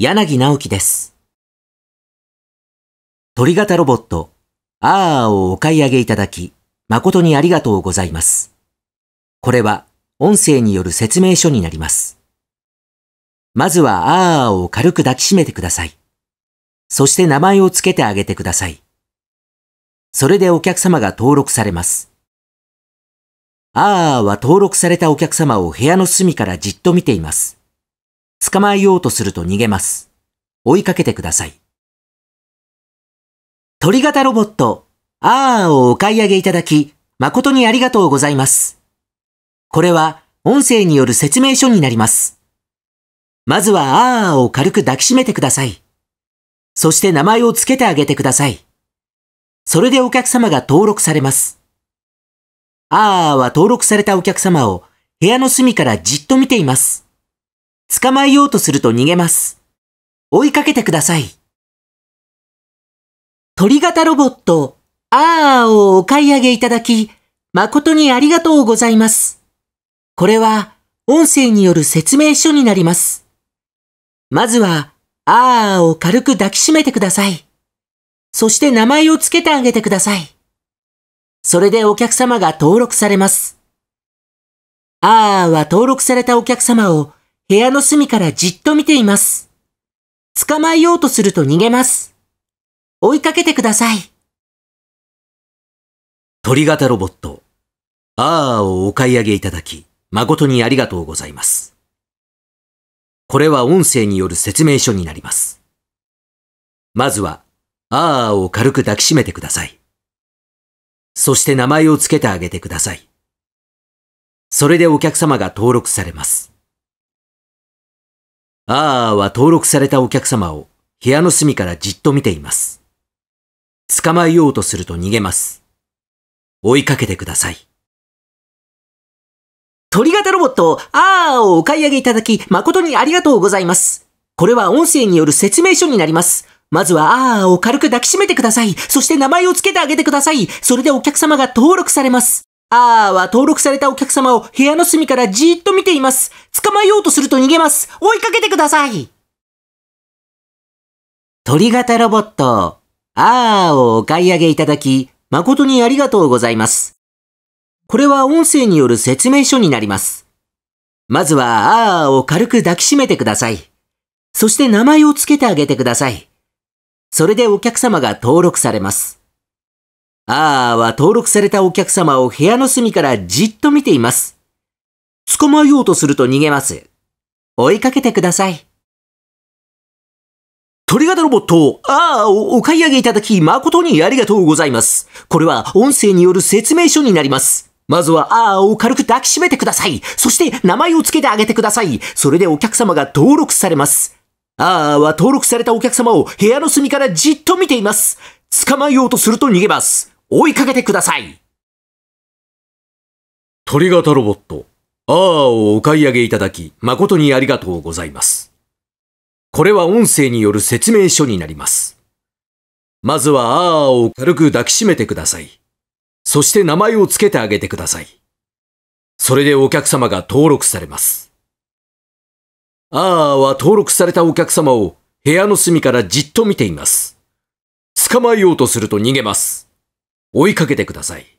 柳直樹です。鳥型ロボット、アーをお買い上げいただき、誠にありがとうございます。これは音声による説明書になります。まずはアーを軽く抱きしめてください。そして名前を付けてあげてください。それでお客様が登録されます。アーは登録されたお客様を部屋の隅からじっと見ています。捕まえようとすると逃げます。追いかけてください。鳥型ロボット、あーをお買い上げいただき、誠にありがとうございます。これは音声による説明書になります。まずはあーを軽く抱きしめてください。そして名前を付けてあげてください。それでお客様が登録されます。あーは登録されたお客様を部屋の隅からじっと見ています。捕まえようとすると逃げます。追いかけてください。鳥型ロボット、あーをお買い上げいただき、誠にありがとうございます。これは、音声による説明書になります。まずは、あーを軽く抱きしめてください。そして名前を付けてあげてください。それでお客様が登録されます。あーは登録されたお客様を部屋の隅からじっと見ています。捕まえようとすると逃げます。追いかけてください。鳥型ロボット、あーをお買い上げいただき、誠にありがとうございます。これは音声による説明書になります。まずは、あーを軽く抱きしめてください。そして名前を付けてあげてください。それでお客様が登録されます。あーは登録されたお客様を部屋の隅からじっと見ています。捕まえようとすると逃げます。追いかけてください。鳥型ロボット、あーをお買い上げいただき、誠にありがとうございます。これは音声による説明書になります。まずは、あーを軽く抱きしめてください。そして名前を付けてあげてください。それでお客様が登録されます。あーは登録されたお客様を部屋の隅からじーっと見ています。捕まえようとすると逃げます。追いかけてください。鳥型ロボット、あーをお買い上げいただき、誠にありがとうございます。これは音声による説明書になります。まずは、あーを軽く抱きしめてください。そして名前を付けてあげてください。それでお客様が登録されます。あーは登録されたお客様を部屋の隅からじっと見ています。捕まえようとすると逃げます。追いかけてください。鳥型ロボット、ああ、お買い上げいただき誠にありがとうございます。これは音声による説明書になります。まずは、ああを軽く抱きしめてください。そして、名前を付けてあげてください。それでお客様が登録されます。ああは登録されたお客様を部屋の隅からじっと見ています。捕まえようとすると逃げます。追いかけてください鳥型ロボット、アーをお買い上げいただき、誠にありがとうございます。これは音声による説明書になります。まずはアーを軽く抱きしめてください。そして名前を付けてあげてください。それでお客様が登録されます。アーは登録されたお客様を部屋の隅からじっと見ています。捕まえようとすると逃げます。追いかけてください。